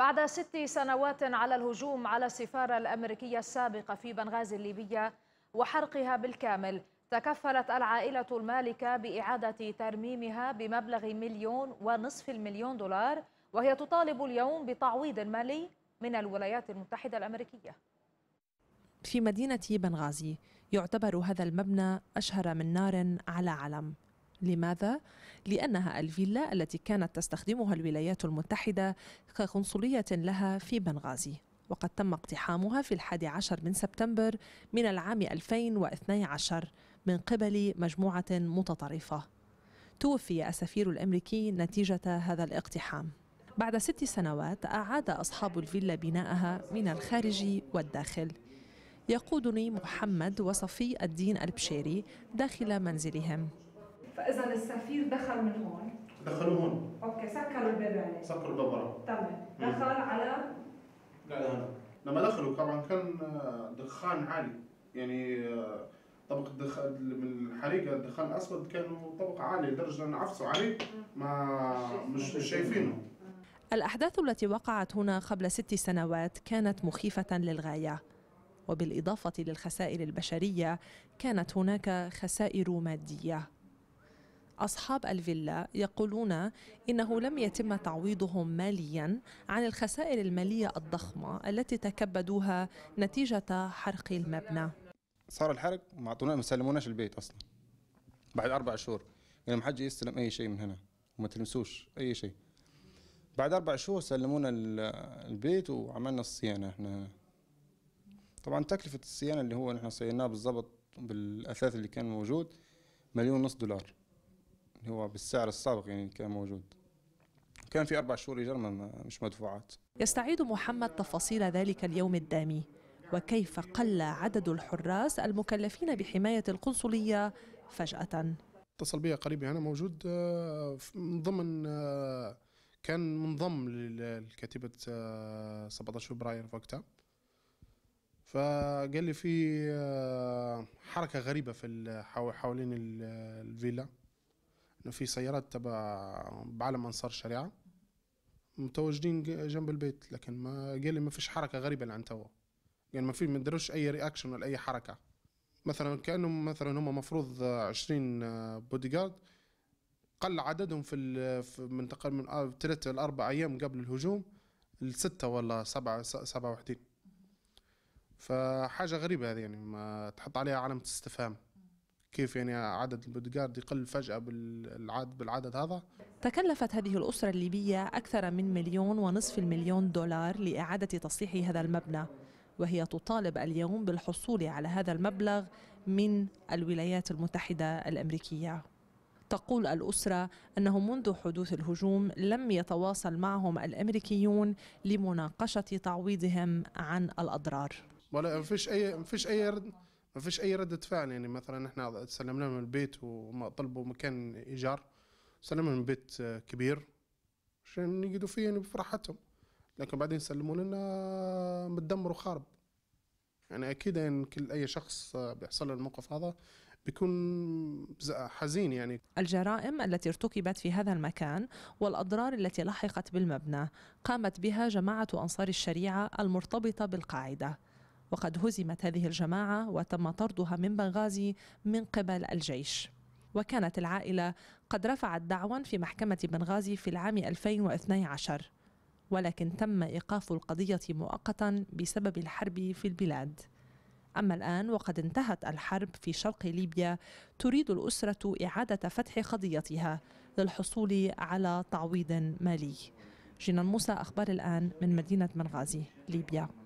بعد ست سنوات على الهجوم على السفارة الأمريكية السابقة في بنغازي الليبية وحرقها بالكامل تكفلت العائلة المالكة بإعادة ترميمها بمبلغ مليون ونصف المليون دولار وهي تطالب اليوم بتعويض مالي من الولايات المتحدة الأمريكية في مدينة بنغازي يعتبر هذا المبنى أشهر من نار على علم لماذا؟ لأنها الفيلا التي كانت تستخدمها الولايات المتحدة كقنصلية لها في بنغازي وقد تم اقتحامها في الحادي عشر من سبتمبر من العام 2012 من قبل مجموعة متطرفة توفي السفير الأمريكي نتيجة هذا الاقتحام بعد ست سنوات أعاد أصحاب الفيلا بناءها من الخارج والداخل يقودني محمد وصفي الدين البشيري داخل منزلهم فاذا السفير دخل من هون دخلوا هون اوكي سكروا الباب عليه يعني. سكروا الباب وراه تمام دخل على لا لا لما دخلوا طبعا كان آه، دخان عالي يعني آه، طبق الدخان من الحريقه الدخان الاسود كانوا طبق عالي لدرجه ان عفصوا عليه ما مش شايفينه الأحداث التي وقعت هنا قبل ست سنوات كانت مخيفة للغاية وبالإضافة للخسائر البشرية كانت هناك خسائر مادية أصحاب الفيلا يقولون إنه لم يتم تعويضهم ماليا عن الخسائر المالية الضخمة التي تكبدوها نتيجة حرق المبنى صار الحرق ما اعطونا ما سلموناش البيت اصلا بعد اربع شهور يعني ما حجي يستلم اي شيء من هنا وما تلمسوش اي شيء بعد اربع شهور سلمونا البيت وعملنا الصيانه احنا طبعا تكلفه الصيانه اللي هو نحن صيناه بالضبط بالاثاث اللي كان موجود مليون ونص دولار اللي يعني هو بالسعر السابق يعني كان موجود كان في أربع شهور إيجار مش مدفوعات يستعيد محمد تفاصيل ذلك اليوم الدامي وكيف قل عدد الحراس المكلفين بحماية القنصلية فجأة اتصل بي قريبي أنا موجود آه، من ضمن آه، كان منضم لكتيبة 17 آه، فبراير وقتها فقال لي في حركة غريبة في حوالين الفيلا انه في سيارات تبع بعلم انصار الشريعه متواجدين جنب البيت لكن ما قال لي ما فيش حركه غريبه لعن توا يعني ما في ما داروش اي رياكشن ولا اي حركه مثلا كانهم مثلا هم مفروض 20 بودي جارد قل عددهم في من آه، تقريبا من ثلاث لاربع ايام قبل الهجوم لسته ولا سبعه سبعه وحدين فحاجه غريبه هذه يعني ما تحط عليها علامه استفهام كيف يعني عدد البودغارد يقل فجأة بالعدد, بالعدد هذا تكلفت هذه الأسرة الليبية أكثر من مليون ونصف المليون دولار لإعادة تصليح هذا المبنى وهي تطالب اليوم بالحصول على هذا المبلغ من الولايات المتحدة الأمريكية تقول الأسرة أنه منذ حدوث الهجوم لم يتواصل معهم الأمريكيون لمناقشة تعويضهم عن الأضرار ولا فيش أي فيش أي ما فيش اي رده فعل يعني مثلا احنا سلمنا من البيت وطلبوا مكان ايجار سلمنا من بيت كبير عشان يقعدوا فيه يعني بفرحتهم لكن بعدين سلموا لنا متدمر وخارب يعني اكيد يعني كل اي شخص بيحصل له الموقف هذا بيكون حزين يعني الجرائم التي ارتكبت في هذا المكان والاضرار التي لحقت بالمبنى قامت بها جماعه انصار الشريعه المرتبطه بالقاعده وقد هزمت هذه الجماعة وتم طردها من بنغازي من قبل الجيش وكانت العائلة قد رفعت دعوى في محكمة بنغازي في العام 2012 ولكن تم إيقاف القضية مؤقتا بسبب الحرب في البلاد أما الآن وقد انتهت الحرب في شرق ليبيا تريد الأسرة إعادة فتح قضيتها للحصول على تعويض مالي جنان موسى أخبار الآن من مدينة بنغازي ليبيا